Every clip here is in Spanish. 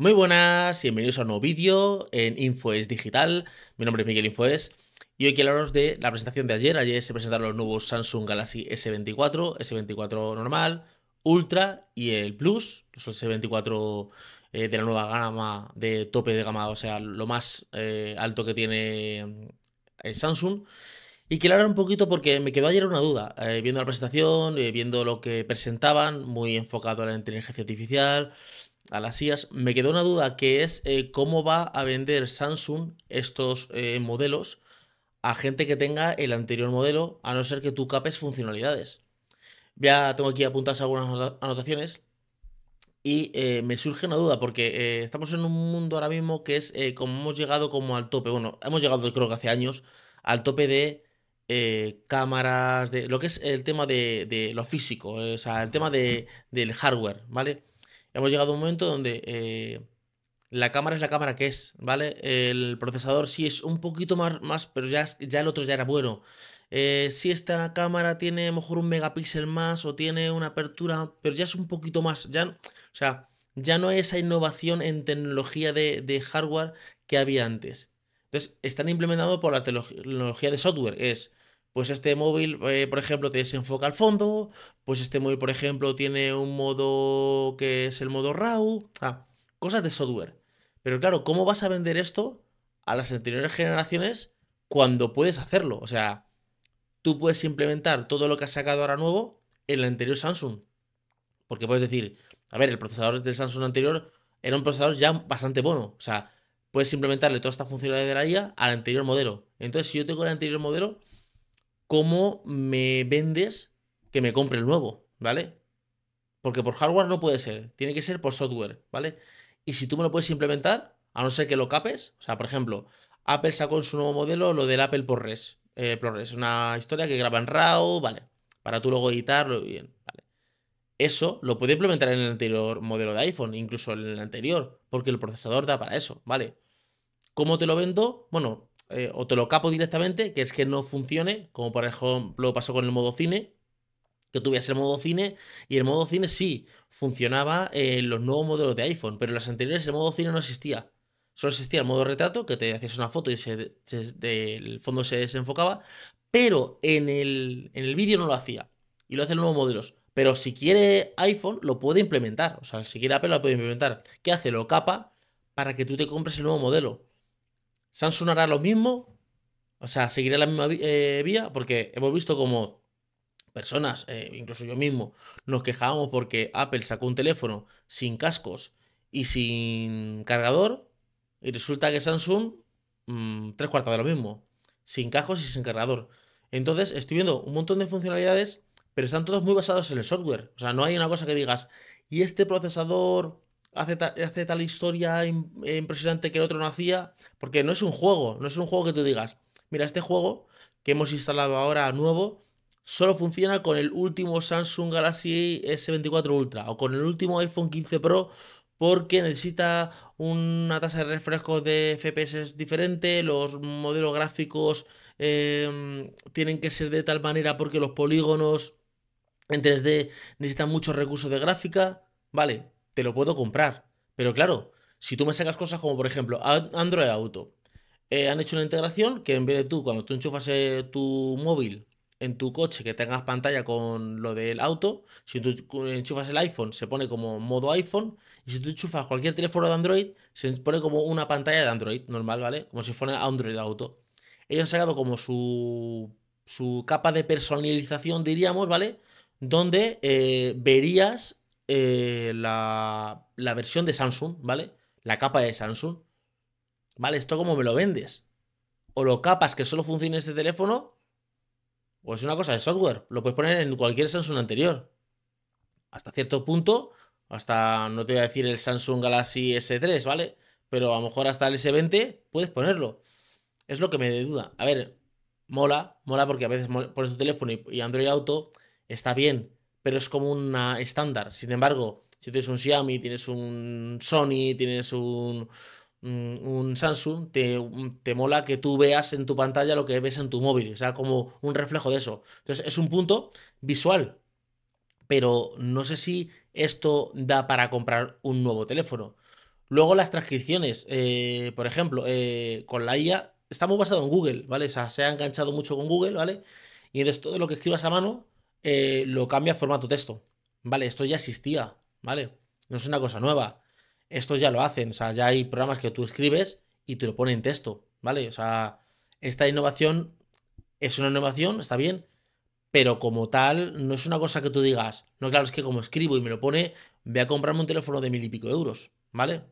Muy buenas, bienvenidos a un nuevo vídeo en Infoes Digital. Mi nombre es Miguel Infoes y hoy quiero hablaros de la presentación de ayer. Ayer se presentaron los nuevos Samsung Galaxy S24, S24 normal, Ultra y el Plus, los S24 eh, de la nueva gama de tope de gama, o sea, lo más eh, alto que tiene eh, Samsung. Y quiero hablar un poquito porque me quedó ayer una duda, viendo la presentación, viendo lo que presentaban, muy enfocado en la inteligencia artificial, a las IAS, me quedó una duda que es eh, cómo va a vender Samsung estos eh, modelos a gente que tenga el anterior modelo, a no ser que tú capes funcionalidades. Ya tengo aquí apuntadas algunas anotaciones y eh, me surge una duda porque estamos en un mundo ahora mismo que es como hemos llegado como al tope, bueno, hemos llegado creo que hace años al tope de cámaras, de lo que es el tema de, lo físico, o sea, el tema del hardware, ¿vale? hemos llegado a un momento donde eh, la cámara es la cámara que es, ¿vale? El procesador sí es un poquito más, pero ya, el otro ya era bueno. Eh, si esta cámara tiene mejor un megapíxel más o tiene una apertura, pero ya es un poquito más. Ya, o sea, ya no hay esa innovación en tecnología de, hardware que había antes. Entonces, están implementados por la tecnología de software. Es pues este móvil, eh, por ejemplo, te desenfoca al fondo, pues este móvil, por ejemplo, tiene un modo que es el modo RAW, cosas de software. Pero claro, ¿cómo vas a vender esto a las anteriores generaciones cuando puedes hacerlo? O sea, tú puedes implementar todo lo que has sacado ahora nuevo en el anterior Samsung. Porque puedes decir, a ver, el procesador del Samsung anterior era un procesador ya bastante bueno. O sea, puedes implementarle toda esta funcionalidad de la IA al anterior modelo. Entonces, si yo tengo el anterior modelo, cómo me vendes que me compre el nuevo, ¿vale? Porque por hardware no puede ser, tiene que ser por software, ¿vale? Y si tú me lo puedes implementar, a no ser que lo capes, o sea, por ejemplo, Apple sacó en su nuevo modelo lo del Apple ProRes, eh, ProRes, una historia que graba en RAW, ¿vale? Para tú luego editarlo bien, ¿vale? Eso lo puede implementar en el anterior modelo de iPhone, incluso en el anterior, porque el procesador da para eso, ¿vale? ¿Cómo te lo vendo? Bueno, eh, o te lo capo directamente, que es que no funcione, como por ejemplo pasó con el modo cine, que tuviese el modo cine, y el modo cine sí funcionaba en los nuevos modelos de iPhone, pero en las anteriores el modo cine no existía. Solo existía el modo retrato, que te hacías una foto y se, el fondo se desenfocaba, pero en el, en el vídeo no lo hacía. Y lo hacen los nuevos modelos. Pero si quiere iPhone, lo puede implementar. O sea, si quiere Apple, lo puede implementar. ¿Qué hace? Lo capa para que tú te compres el nuevo modelo. Samsung hará lo mismo, o sea, seguirá la misma eh, vía, porque hemos visto como personas, eh, incluso yo mismo, nos quejábamos porque Apple sacó un teléfono sin cascos y sin cargador, y resulta que Samsung, mm, tres cuartas de lo mismo, sin cascos y sin cargador. Entonces, estoy viendo un montón de funcionalidades, pero están todos muy basados en el software. O sea, no hay una cosa que digas, y este procesador hace, tal historia impresionante que el otro no hacía, porque no es un juego, no es un juego que tú digas, mira, este juego que hemos instalado ahora nuevo, solo funciona con el último Samsung Galaxy S24 Ultra o con el último iPhone 15 Pro porque necesita una tasa de refresco de FPS diferente, los modelos gráficos em, tienen que ser de tal manera porque los polígonos en 3D necesitan muchos recursos de gráfica, ¿vale? te lo puedo comprar. Pero claro, si tú me sacas cosas como, por ejemplo, Android Auto, eh, han hecho una integración que en vez de tú, cuando tú enchufas eh, tu móvil en tu coche que tengas pantalla con lo del auto, si tú enchufas el iPhone se pone como modo iPhone y si tú enchufas cualquier teléfono de Android se pone como una pantalla de Android normal, ¿vale? Como si fuera Android Auto. Ellos han sacado como su, capa de personalización, diríamos, ¿vale? Donde eh, verías eh, la, la, versión de Samsung, ¿vale? La capa de Samsung. ¿Vale? ¿Esto cómo me lo vendes? O lo capas que solo funcione este teléfono, o es una cosa de software. Lo puedes poner en cualquier Samsung anterior. Hasta cierto punto, hasta, no te voy a decir el Samsung Galaxy S3, ¿vale? Pero a lo mejor hasta el S20 puedes ponerlo. Es lo que me duda. A ver, mola, mola porque a veces pones tu teléfono y Android Auto está bien, pero es como un estándar. Sin embargo, si tienes un Xiaomi, tienes un Sony, tienes un, mm, Samsung, te, mola que tú veas en tu pantalla lo que ves en tu móvil, o sea, como un reflejo de eso. Entonces, es un punto visual, pero no sé si esto da para comprar un nuevo teléfono. Luego las transcripciones, eh, por ejemplo, eh, con la IA, estamos basados en Google, ¿vale? O sea, se ha enganchado mucho con Google, ¿vale? Y entonces todo lo que escribas a mano eh, lo cambia a formato texto. Vale, esto ya existía, ¿vale? No es una cosa nueva. Esto ya lo hacen, o sea, ya hay programas que tú escribes y te lo ponen en texto, ¿vale? O sea, esta innovación es una innovación, está bien, pero como tal, no es una cosa que tú digas, no, claro, es que como escribo y me lo pone, voy a comprarme un teléfono de mil y pico euros, ¿vale?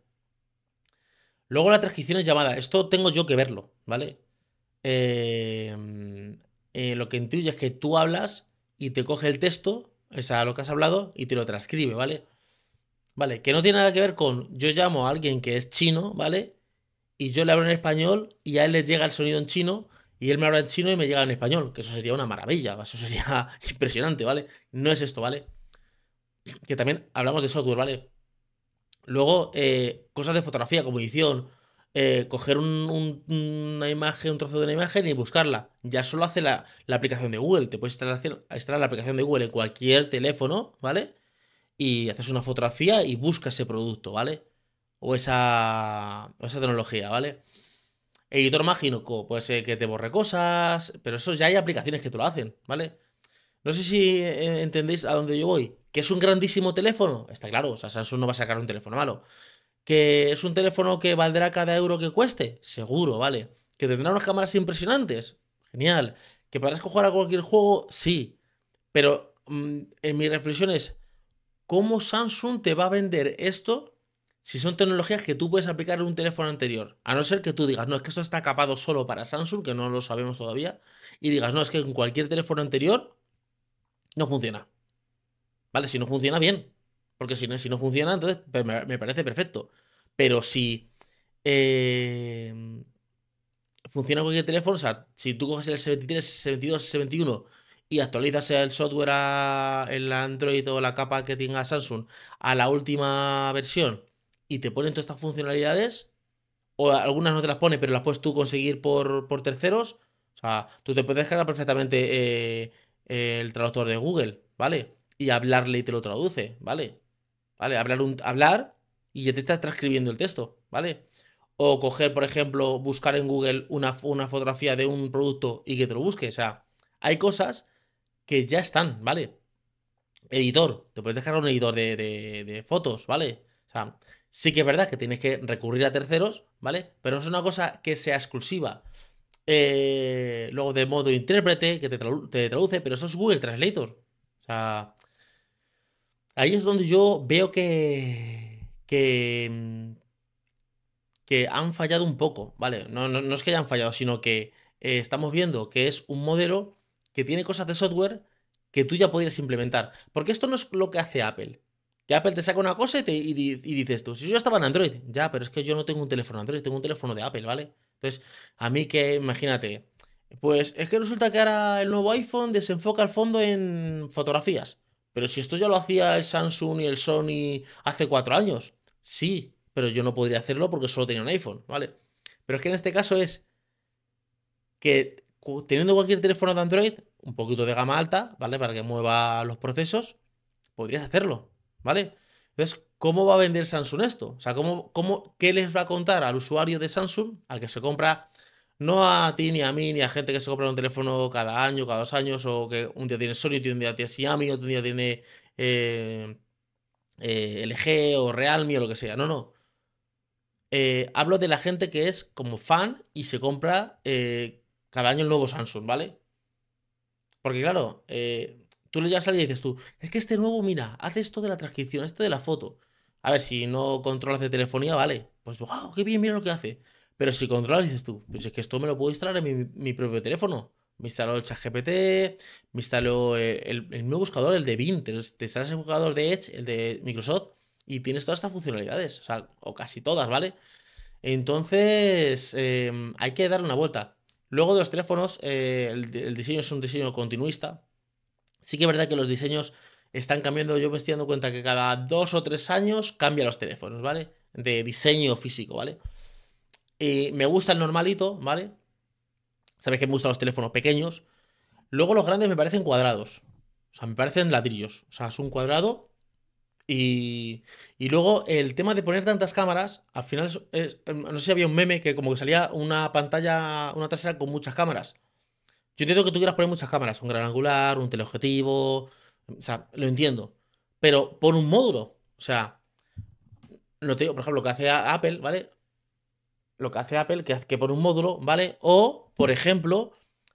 Luego la transcripción es llamada, esto tengo yo que verlo, ¿vale? Eh, eh, lo que intuye es que tú hablas y te coge el texto, o sea, lo que has hablado, y te lo transcribe, ¿vale? Vale, que no tiene nada que ver con yo llamo a alguien que es chino, ¿vale? Y yo le hablo en español y a él le llega el sonido en chino y él me habla en chino y me llega en español, que eso sería una maravilla, eso sería impresionante, ¿vale? No es esto, ¿vale? Que también hablamos de software, ¿vale? Luego, eh, cosas de fotografía, como edición, eh, coger una imagen, un trozo de una imagen y buscarla. Ya solo hace la, aplicación de Google. Te puedes instalar, la aplicación de Google en cualquier teléfono, ¿vale? Y haces una fotografía y buscas ese producto, ¿vale? O esa, o esa tecnología, ¿vale? Editor mágico, puede ser que te borre cosas, pero eso ya hay aplicaciones que te lo hacen, ¿vale? No sé si eh, entendéis a dónde yo voy. ¿Que es un grandísimo teléfono? Está claro, o sea, Samsung no va a sacar un teléfono malo. ¿Que es un teléfono que valdrá cada euro que cueste? Seguro, vale. ¿Que tendrá unas cámaras impresionantes? Genial. ¿Que podrás jugar a cualquier juego? Sí. Pero mm, en mi reflexión es, ¿cómo Samsung te va a vender esto si son tecnologías que tú puedes aplicar en un teléfono anterior? A no ser que tú digas, no, es que esto está capado solo para Samsung, que no lo sabemos todavía, y digas, no, es que en cualquier teléfono anterior no funciona. ¿Vale? Si no funciona, bien. Porque si no, si no funciona, entonces pues, me, parece perfecto. Pero si eh, funciona cualquier teléfono, o sea, si tú coges el 73, 72, 71 y actualizas el software, a, el Android o la capa que tenga Samsung a la última versión y te ponen todas estas funcionalidades, o algunas no te las pone, pero las puedes tú conseguir por, terceros, o sea, tú te puedes cargar perfectamente eh, el traductor de Google, ¿vale? Y hablarle y te lo traduce, ¿vale? ¿vale? Hablar, hablar y ya te estás transcribiendo el texto, ¿vale? O coger, por ejemplo, buscar en Google una, una fotografía de un producto y que te lo busque. O sea, hay cosas que ya están, ¿vale? Editor, te puedes dejar un editor de, fotos, ¿vale? O sea, sí que es verdad que tienes que recurrir a terceros, ¿vale? Pero no es una cosa que sea exclusiva. Eh, luego de modo intérprete, que te, te, traduce, pero eso es Google Translator. O sea, Ahí es donde yo veo que, que, mm, que han fallado un poco, ¿vale? No, no, es que hayan fallado, sino que eh, estamos viendo que es un modelo que tiene cosas de software que tú ya podrías implementar. Porque esto no es lo que hace Apple. Que Apple te saca una cosa y, dices tú, si yo estaba en Android, ya, pero es que yo no tengo un teléfono Android, tengo un teléfono de Apple, ¿vale? Entonces, a mí que, imagínate, pues es que resulta que ahora el nuevo iPhone desenfoca el fondo en fotografías. Pero si esto ya lo hacía el Samsung y el Sony hace cuatro años, sí, pero yo no podría hacerlo porque solo tenía un iPhone, ¿vale? Pero es que en este caso es que teniendo cualquier teléfono de Android, un poquito de gama alta, ¿vale? Para que mueva los procesos, podrías hacerlo, ¿vale? Entonces, ¿cómo va a vender Samsung esto? O sea, ¿cómo, cómo, qué les va a contar al usuario de Samsung, al que se compra no a ti, ni a mí, ni a gente que se compra un teléfono cada año, cada dos años, o que un día tiene Sony, un día tiene Xiaomi, otro día tiene eh, eh, LG o Realme o lo que sea. No, no. Eh, hablo de la gente que es como fan y se compra cada año el nuevo Samsung, ¿vale? Porque claro, tú le llegas a alguien y dices tú, es que este nuevo, mira, hace esto de la transcripción, esto de la foto. A ver, si no controlas de telefonía, vale. Pues, wow, qué bien, mira lo que hace. Pero si controlas, dices tú, pues es que esto me lo puedo instalar en mi, propio teléfono. Me instaló el ChatGPT, me instaló eh, el, nuevo buscador, el de Bing, te, instalas el buscador de Edge, el de Microsoft, y tienes todas estas funcionalidades, o sea, o casi todas, ¿vale? Entonces, em, hay que darle una vuelta. Luego de los teléfonos, eh, el, diseño es un diseño continuista. Sí que es verdad que los diseños están cambiando, yo me estoy dando cuenta que cada dos o tres años Cambian los teléfonos, ¿vale? De diseño físico, ¿vale? me gusta el normalito, ¿vale? sabes que me gustan los teléfonos pequeños. Luego los grandes me parecen cuadrados. O sea, me parecen ladrillos. O sea, es un cuadrado. Y, y luego el tema de poner tantas cámaras, al final, em, no sé si había un meme que como que salía una pantalla, una trasera con muchas cámaras. Yo entiendo que tú quieras poner muchas cámaras, un gran angular, un teleobjetivo, o sea, lo entiendo. Pero por un módulo, o sea, no te digo, por ejemplo, lo que hace Apple, ¿vale? lo que hace Apple, que, que pone un módulo, ¿vale? O, por ejemplo,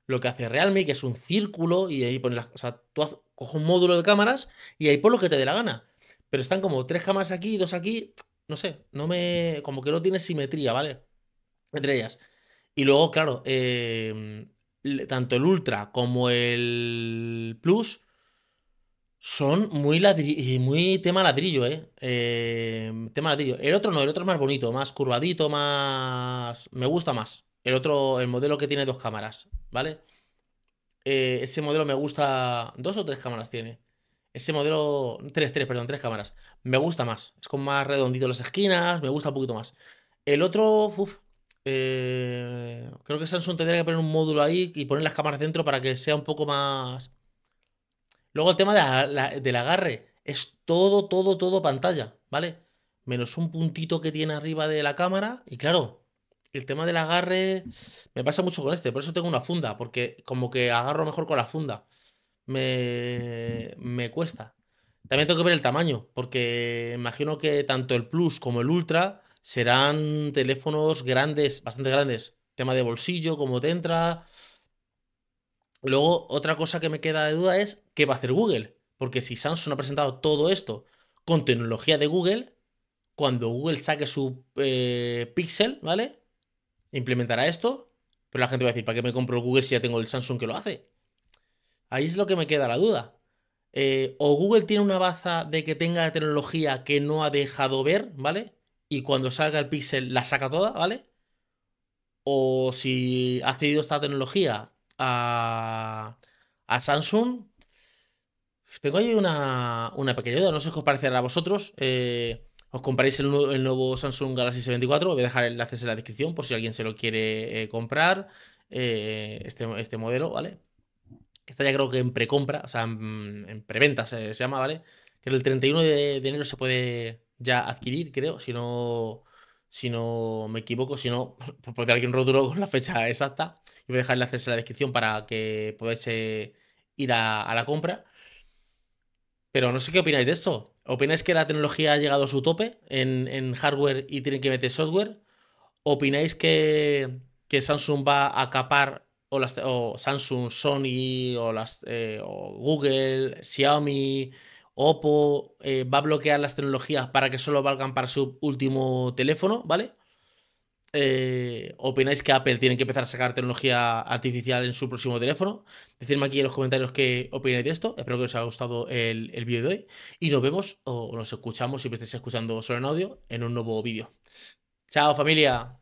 lo que hace Realme, que es un círculo, y ahí pones las. O sea, tú coges un módulo de cámaras y ahí pon lo que te dé la gana. Pero están como tres cámaras aquí, dos aquí, no sé, no me. como que no tiene simetría, ¿vale? Entre ellas. Y luego, claro, eh, tanto el Ultra como el Plus son muy, y muy tema ladrillo, ¿eh? Em, tema ladrillo. El otro no, el otro es más bonito, más curvadito, más... Me gusta más. El otro, el modelo que tiene dos cámaras, ¿vale? Eh, ese modelo me gusta... ¿Dos o tres cámaras tiene? Ese modelo... Tres, tres, perdón, tres cámaras. Me gusta más. Es con más redondito las esquinas, me gusta un poquito más. El otro... Eh, creo que Samsung tendría que poner un módulo ahí y poner las cámaras dentro para que sea un poco más Luego el tema del agarre. Es todo, todo, todo pantalla, ¿vale? Menos un puntito que tiene arriba de la cámara. Y claro, el tema del agarre me pasa mucho con este. Por eso tengo una funda, porque como que agarro mejor con la funda. Me, me cuesta. También tengo que ver el tamaño, porque imagino que tanto el Plus como el Ultra serán teléfonos grandes, bastante grandes. Tema de bolsillo, cómo te entra. Luego, otra cosa que me queda de duda es qué va a hacer Google. Porque si Samsung ha presentado todo esto con tecnología de Google, cuando Google saque su eh, Pixel, ¿vale? Implementará esto. Pero la gente va a decir, ¿para qué me compro el Google si ya tengo el Samsung que lo hace? Ahí es lo que me queda la duda. Eh, o Google tiene una baza de que tenga tecnología que no ha dejado ver, ¿vale? Y cuando salga el Pixel la saca toda, ¿vale? O si ha cedido esta tecnología a, Samsung. Tengo ahí una, una pequeña duda, no sé qué os parecerá a vosotros. Eh, os comparéis el, nuevo Samsung Galaxy S24, voy a dejar el enlaces en la descripción por si alguien se lo quiere eh, comprar, eh, este, este, modelo, ¿vale? Que está ya creo que en precompra, o sea, en, preventa se, llama, ¿vale? Que el 31 de enero se puede ya adquirir, creo, si no si no me equivoco, si no, porque alguien roturó con la fecha exacta. Y voy a dejar el enlace en la descripción para que podáis eh, ir a, la compra. Pero no sé qué opináis de esto. ¿Opináis que la tecnología ha llegado a su tope en, hardware y tienen que meter software? ¿Opináis que, Samsung va a acapar o, Samsung, Sony o eh, Google, Xiaomi? Oppo eh, va a bloquear las tecnologías para que solo valgan para su último teléfono, ¿vale? Eh, ¿Opináis que Apple tiene que empezar a sacar tecnología artificial en su próximo teléfono? Decidme aquí en los comentarios qué opináis de esto. Espero que os haya gustado el, el vídeo de hoy. Y nos vemos o nos escuchamos si me estáis escuchando solo en audio en un nuevo vídeo. ¡Chao, familia!